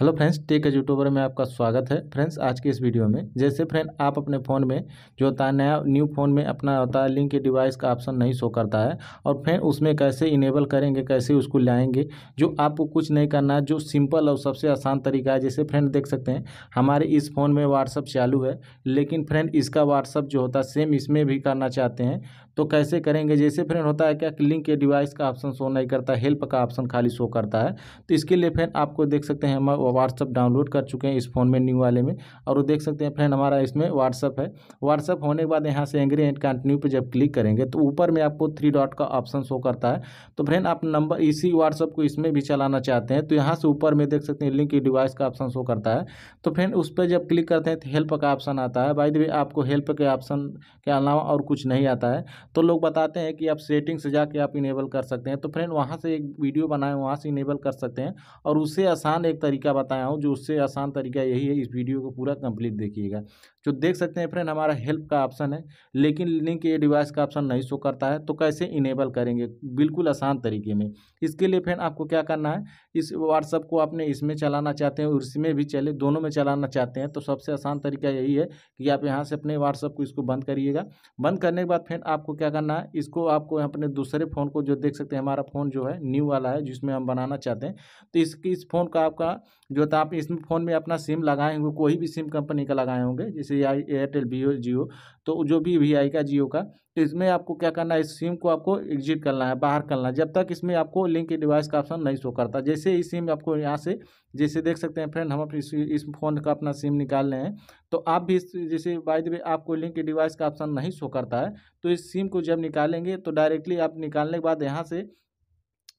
hello friends tech YouTuber में आपका स्वागत है फ्रेंड्स आज के इस वीडियो में जैसे फ्रेंड आप अपने फ़ोन में जो होता है नया न्यू फ़ोन में अपना होता है लिंक डिवाइस का ऑप्शन नहीं शो करता है और फ्रेंड उसमें कैसे इनेबल करेंगे कैसे उसको लाएंगे जो आपको कुछ नहीं करना है जो सिंपल और सबसे आसान तरीका है जैसे फ्रेंड देख सकते हैं हमारे इस फ़ोन में व्हाट्सअप चालू है लेकिन फ्रेंड इसका व्हाट्सअप जो होता है सेम इसमें भी करना चाहते हैं तो कैसे करेंगे जैसे फ्रेंड होता है क्या लिंक के डिवाइस का ऑप्शन शो नहीं करता हेल्प का ऑप्शन खाली शो करता है तो इसके लिए फ्रेंड आपको देख सकते हैं व्हाट्सअप डाउनलोड कर चुके हैं इस फ़ोन में न्यू वाले में और वो देख सकते हैं फ्रेंड हमारा इसमें व्हाट्सअप है व्हाट्सअप होने के बाद यहाँ से एंग्री एंड कंटिन्यू पर जब क्लिक करेंगे तो ऊपर में आपको थ्री डॉट का ऑप्शन शो करता है तो फ्रेंड आप नंबर इसी व्हाट्सअप को इसमें भी चलाना चाहते हैं तो यहाँ से ऊपर में देख सकते हैं लिंक डिवाइस का ऑप्शन शो करता है तो फ्रेंड उस पर जब क्लिक करते हैं तो हेल्प का ऑप्शन आता है बाई द आपको हेल्प के ऑप्शन के अलावा और कुछ नहीं आता है तो लोग बताते हैं कि आप सेटिंग से जाके आप इनेबल कर सकते हैं तो फ्रेंड वहाँ से एक वीडियो बनाए वहाँ से इनेबल कर सकते हैं और उससे आसान एक तरीका बताया हूँ जो उससे आसान तरीका यही है इस वीडियो को पूरा कंप्लीट देखिएगा जो देख सकते हैं फ्रेंड हमारा हेल्प का ऑप्शन है लेकिन लिंक ये डिवाइस का ऑप्शन नहीं शो करता है तो कैसे इनेबल करेंगे बिल्कुल आसान तरीके में इसके लिए फ्रेंड आपको क्या करना है इस व्हाट्सअप को आपने इसमें चलाना चाहते हैं और इसमें भी चले दोनों में चलाना चाहते हैं तो सबसे आसान तरीका यही है कि आप यहाँ से अपने व्हाट्सअप को इसको बंद करिएगा बंद करने के बाद फ्रेंड आपको क्या करना है इसको आपको अपने दूसरे फ़ोन को जो देख सकते हैं हमारा फ़ोन जो है न्यू वाला है जिसमें हम बनाना चाहते हैं तो इसकी इस फ़ोन का आपका जो तो आप इस फ़ोन में अपना सिम लगाए होंगे कोई भी सिम कंपनी का लगाए होंगे जैसे एयरटेल वी जियो तो जो भी वी आई का जियो का तो इसमें आपको क्या करना है इस सिम को आपको एग्जिट करना है बाहर करना है जब तक इसमें आपको लिंक डिवाइस का ऑप्शन नहीं शो करता जैसे इस सिम आपको यहाँ से जैसे देख सकते हैं फ्रेंड हम अपने इस, इस फ़ोन का अपना सिम निकाल रहे हैं तो आप भी जैसे बाई द आपको लिंक डिवाइस का ऑप्शन नहीं शो करता है तो इस सिम को जब निकालेंगे तो डायरेक्टली आप निकालने के बाद यहाँ से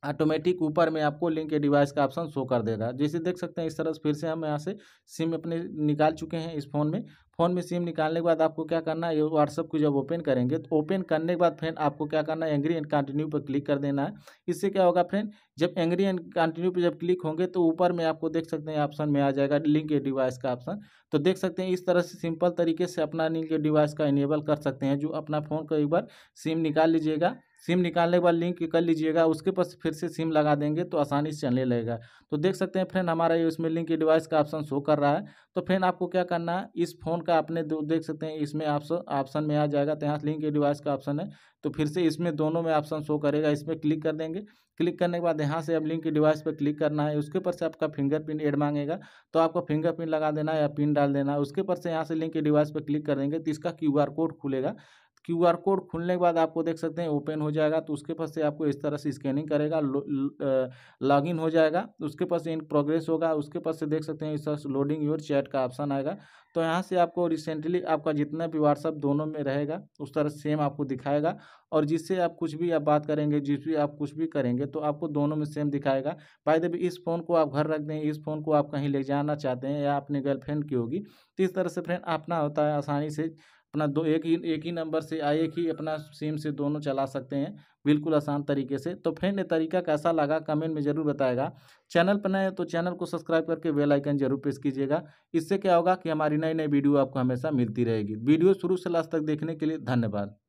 ऑटोमेटिक ऊपर में आपको लिंक के डिवाइस का ऑप्शन शो कर देगा जैसे देख सकते हैं इस तरह से फिर से हम यहाँ से सिम अपने निकाल चुके हैं इस फ़ोन में फ़ोन में सिम निकालने के बाद आपको क्या करना है व्हाट्सअप को जब ओपन करेंगे तो ओपन करने के बाद फ्रेंड आपको क्या करना है एंग्री एंड कंटिन्यू पर क्लिक कर देना है इससे क्या होगा फ्रेंड जब एंग्री एंड कंटिन्यू पर जब क्लिक होंगे तो ऊपर में आपको देख सकते हैं ऑप्शन में आ जाएगा लिंक के डिवाइस का ऑप्शन तो देख सकते हैं इस तरह से सिंपल तरीके से अपना लिंक के डिवाइस का इनेबल कर सकते हैं जो अपना फ़ोन का एक बार सिम निकाल लीजिएगा सिम निकालने के बाद लिंक कर लीजिएगा उसके पास फिर से सिम लगा देंगे तो आसानी से चलने लगेगा तो देख सकते हैं फ्रेंड हमारा ये उसमें लिंक डिवाइस का ऑप्शन शो कर रहा है तो फ्रेंड आपको क्या करना है इस फोन का आपने देख सकते हैं इसमें ऑप्शन में आ जाएगा तो यहाँ लिंक डिवाइस का ऑप्शन है तो फिर से इसमें दोनों में ऑप्शन शो करेगा इसमें क्लिक कर देंगे क्लिक करने के बाद यहाँ से अब लिंक की डिवाइस पर क्लिक करना है उसके ऊपर से आपका फिंगरप्रिंट एड मांगेगा तो आपको फिंगरप्रिंट लगा देना है या पिन डाल देना है उसके ऊपर से यहाँ से लिंक की डिवाइस पर क्लिक कर देंगे तो इसका क्यू कोड खुलेगा क्यू कोड खुलने के बाद आपको देख सकते हैं ओपन हो जाएगा तो उसके पास से आपको इस तरह से स्कैनिंग करेगा लॉग इन हो जाएगा उसके पास से इन प्रोग्रेस होगा उसके पास से देख सकते हैं इस तरह से लोडिंग योर चैट का ऑप्शन आएगा तो यहाँ से आपको रिसेंटली आपका जितना भी व्हाट्सअप दोनों में रहेगा उस तरह सेम आपको दिखाएगा और जिससे आप कुछ भी आप बात करेंगे जिस भी आप कुछ भी करेंगे तो आपको दोनों में सेम दिखाएगा बाय द इस फ़ोन को आप घर रख दें इस फ़ोन को आप कहीं ले जाना चाहते हैं या अपने गर्लफ्रेंड की होगी तो इस तरह से फ्रेंड अपना होता है आसानी से अपना दो एक ही एक ही नंबर से या एक ही अपना सिम से दोनों चला सकते हैं बिल्कुल आसान तरीके से तो फ्रेंड ये तरीका कैसा लगा कमेंट में ज़रूर बताएगा चैनल पर नए हैं तो चैनल को सब्सक्राइब करके बेल आइकन जरूर प्रेस कीजिएगा इससे क्या होगा कि हमारी नई नई वीडियो आपको हमेशा मिलती रहेगी वीडियो शुरू से लास्ट तक देखने के लिए धन्यवाद